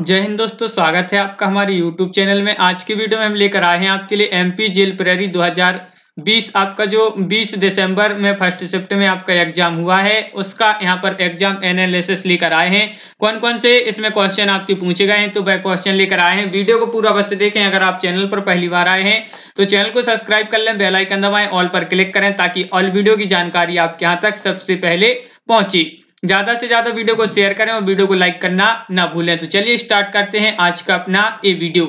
जय हिंद दोस्तों स्वागत है आपका हमारे YouTube चैनल में आज की वीडियो में हम लेकर आए हैं आपके लिए एम पी जेल प्रेरी 2020 आपका जो 20 दिसंबर में फर्स्ट शिफ्ट में आपका एग्जाम हुआ है उसका यहाँ पर एग्जाम एनालिसिस लेकर आए हैं कौन कौन से इसमें क्वेश्चन आपके पूछे गए हैं तो वह क्वेश्चन लेकर आए हैं वीडियो को पूरा अवश्य देखें अगर आप चैनल पर पहली बार आए हैं तो चैनल को सब्सक्राइब कर लें बेलाइकन दबाएं ऑल पर क्लिक करें ताकि ऑल वीडियो की जानकारी आपके यहाँ तक सबसे पहले पहुंची ज्यादा से ज्यादा वीडियो को शेयर करें और वीडियो को लाइक करना ना भूलें तो चलिए स्टार्ट करते हैं आज का अपना ये वीडियो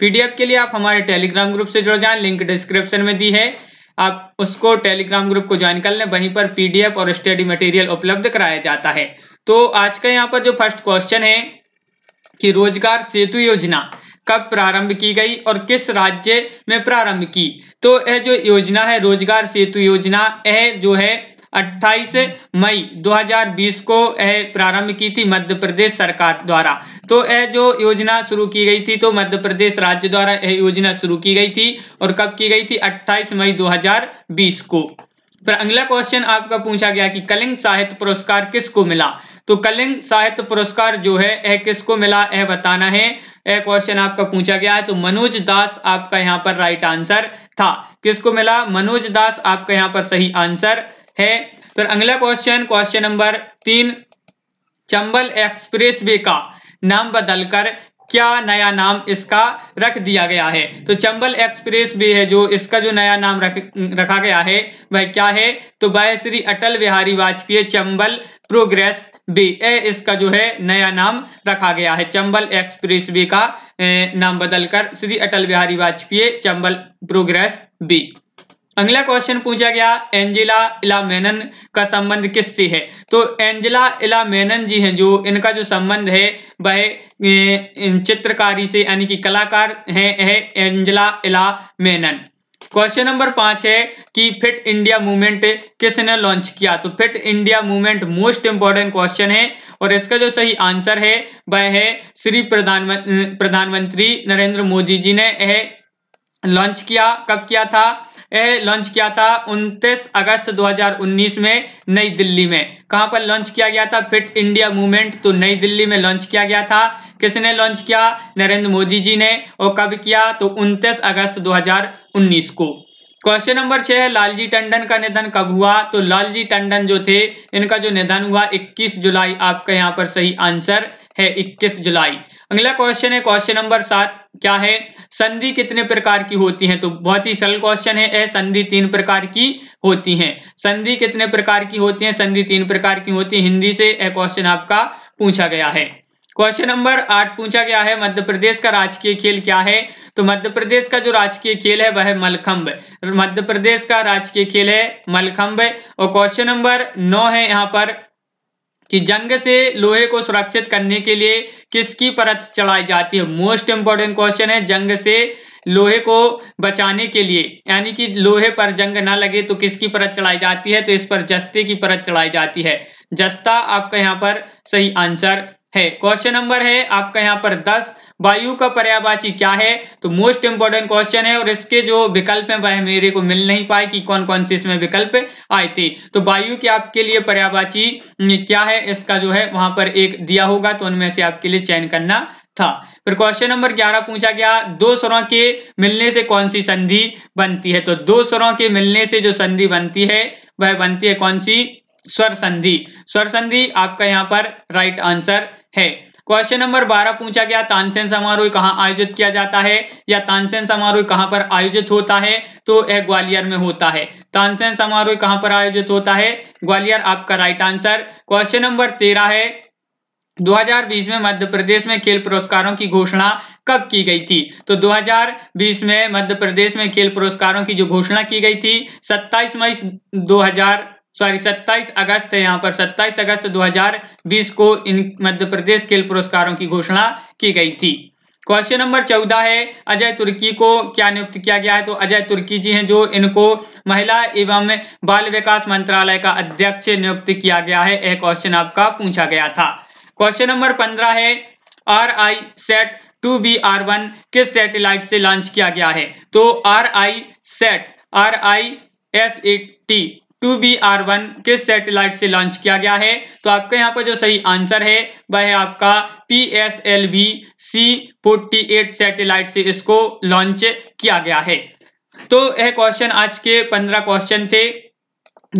पीडीएफ के लिए आप हमारे टेलीग्राम ग्रुप से जुड़ जाएं लिंक डिस्क्रिप्शन में दी है आप उसको टेलीग्राम ग्रुप को ज्वाइन कर लें वहीं पर पीडीएफ और स्टडी मटेरियल उपलब्ध कराया जाता है तो आज का यहाँ पर जो फर्स्ट क्वेश्चन है कि रोजगार सेतु योजना कब प्रारंभ की गई और किस राज्य में प्रारंभ की तो यह जो योजना है रोजगार सेतु योजना यह जो है 28 मई 2020 को यह प्रारंभ की थी मध्य प्रदेश सरकार द्वारा तो यह जो योजना शुरू की गई थी तो मध्य प्रदेश राज्य द्वारा यह योजना शुरू की गई थी और कब की गई थी 28 मई 2020 को फिर अगला क्वेश्चन आपका पूछा गया कि कलिंग साहित्य पुरस्कार किसको मिला तो कलिंग साहित्य पुरस्कार जो है यह किसको मिला यह बताना है यह क्वेश्चन आपका पूछा गया है तो मनोज दास आपका यहाँ पर राइट आंसर था किसको मिला मनोज दास आपका यहाँ पर सही आंसर है फिर अगला क्वेश्चन क्वेश्चन नंबर तीन चंबल एक्सप्रेस वे का नाम बदलकर क्या नया नाम इसका रख दिया गया है तो चंबल एक्सप्रेस वे है जो इसका जो नया नाम रख रखा गया है वह क्या है तो वह श्री अटल बिहारी वाजपेयी चंबल प्रोग्रेस वे इसका जो है नया नाम रखा गया है चंबल एक्सप्रेस वे का नाम बदलकर श्री अटल बिहारी वाजपेयी चंबल प्रोग्रेस वे अगला क्वेश्चन पूछा गया एंजिला इलामेनन का संबंध किससे है तो एंजिला इलामेनन जी हैं जो इनका जो संबंध है वह चित्रकारी से यानी कि कलाकार हैं है एंजिला इलामेनन क्वेश्चन नंबर पांच है कि फिट इंडिया मूवमेंट किसने लॉन्च किया तो fit India movement most important question है और इसका जो सही आंसर है वह है श्री प्रधानमंत्री प्रधानमंत्री नरेंद्र मोदी जी ने यह लॉन्च किया कब किया था लॉन्च किया था 29 अगस्त 2019 में नई दिल्ली में कहां पर लॉन्च किया गया था फिट इंडिया मूवमेंट तो नई दिल्ली में लॉन्च किया गया था किसने लॉन्च किया नरेंद्र मोदी जी ने और कब किया तो 29 अगस्त 2019 को क्वेश्चन नंबर छह है लालजी टंडन का निधन कब हुआ तो लालजी टंडन जो थे इनका जो निधन हुआ 21 जुलाई आपका यहाँ पर सही आंसर है 21 जुलाई अगला क्वेश्चन है क्वेश्चन नंबर सात क्या है संधि कितने प्रकार की होती है तो बहुत ही सरल क्वेश्चन है यह संधि तीन प्रकार की होती है संधि कितने प्रकार की होती है संधि तीन प्रकार की होती है हिंदी से यह क्वेश्चन आपका पूछा गया है क्वेश्चन नंबर आठ पूछा गया है मध्य प्रदेश का राजकीय खेल क्या है तो मध्य प्रदेश का जो राजकीय खेल है वह मलखम्ब मध्य प्रदेश का राजकीय खेल है मलखम्ब और क्वेश्चन नंबर नौ है यहाँ पर कि जंग से लोहे को सुरक्षित करने के लिए किसकी परत चढ़ाई जाती है मोस्ट इंपॉर्टेंट क्वेश्चन है जंग से लोहे को बचाने के लिए यानी कि लोहे पर जंग ना लगे तो किसकी परत चढ़ाई जाती है तो इस पर जस्ते की परत चढ़ाई जाती है जस्ता आपका यहाँ पर सही आंसर है क्वेश्चन नंबर है आपका यहाँ पर दस वायु का पर्यावाची क्या है तो मोस्ट इंपॉर्टेंट क्वेश्चन है और इसके जो विकल्प हैं वह मेरे को मिल नहीं पाए कि कौन कौन से इसमें विकल्प आए थे तो वायु के आपके लिए पर्यावाची क्या है इसका जो है वहां पर एक दिया होगा तो उनमें से आपके लिए चयन करना था फिर क्वेश्चन नंबर ग्यारह पूछा गया दो स्वरों के मिलने से कौन सी संधि बनती है तो दो स्वरों के मिलने से जो संधि बनती है वह बनती है कौन सी स्वर संधि स्वर संधि आपका यहाँ पर राइट आंसर है क्वेश्चन नंबर बारह पूछा गया तानसेन समारोह कहाँ आयोजित किया जाता है या तानसेन समारोह कहाँ पर आयोजित होता है तो यह ग्वालियर में होता है तानसेन समारोह कहाँ पर आयोजित होता है ग्वालियर आपका राइट आंसर क्वेश्चन नंबर तेरह है 2020 में मध्य प्रदेश में खेल पुरस्कारों की घोषणा कब की गई थी तो 2020 में मध्य प्रदेश में खेल पुरस्कारों की जो घोषणा की गई थी 27 मई सॉरी 27 अगस्त है यहाँ पर 27 अगस्त 2020 को इन मध्य प्रदेश खेल पुरस्कारों की घोषणा की गई थी क्वेश्चन नंबर चौदह है अजय तुर्की को क्या नियुक्त किया गया है तो अजय तुर्की जी हैं जो इनको महिला एवं बाल विकास मंत्रालय का अध्यक्ष नियुक्त किया गया है यह क्वेश्चन आपका पूछा गया था क्वेश्चन नंबर पंद्रह है R I sat two B R one किस सैटेलाइट से लॉन्च किया गया है तो R I sat R I S A T two B R one किस सैटेलाइट से लॉन्च किया गया है तो आपका यहाँ पर जो सही आंसर है वह है आपका P S L V C forty eight satellite से इसको लॉन्च किया गया है तो यह क्वेश्चन आज के पंद्रह क्वेश्चन थे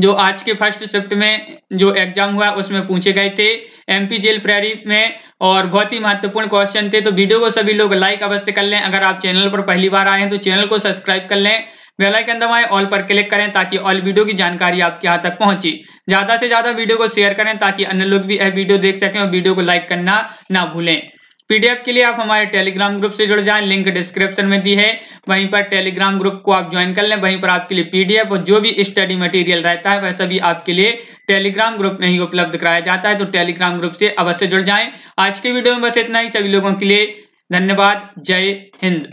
जो आज के फर्स्ट शिफ्ट में जो एग्जाम हुआ उसमें पूछे गए थे एमपी जेल प्रेरी में और बहुत ही महत्वपूर्ण क्वेश्चन थे तो वीडियो को सभी लोग लाइक अवश्य कर लें अगर आप चैनल पर पहली बार आए हैं तो चैनल को सब्सक्राइब कर लें बेल आइकन दबाएं ऑल पर क्लिक करें ताकि ऑल वीडियो की जानकारी आपके यहाँ तक पहुंचे ज़्यादा से ज़्यादा वीडियो को शेयर करें ताकि अन्य लोग भी यह वीडियो देख सकें और वीडियो को लाइक करना ना भूलें पीडीएफ के लिए आप हमारे टेलीग्राम ग्रुप से जुड़ जाएं लिंक डिस्क्रिप्शन में दी है वहीं पर टेलीग्राम ग्रुप को आप ज्वाइन कर लें वहीं पर आपके लिए पीडीएफ और जो भी स्टडी मटेरियल रहता है वह सभी आपके लिए टेलीग्राम ग्रुप में ही उपलब्ध कराया जाता है तो टेलीग्राम ग्रुप से अवश्य जुड़ जाएं आज के वीडियो में बस इतना ही सभी लोगों के लिए धन्यवाद जय हिंद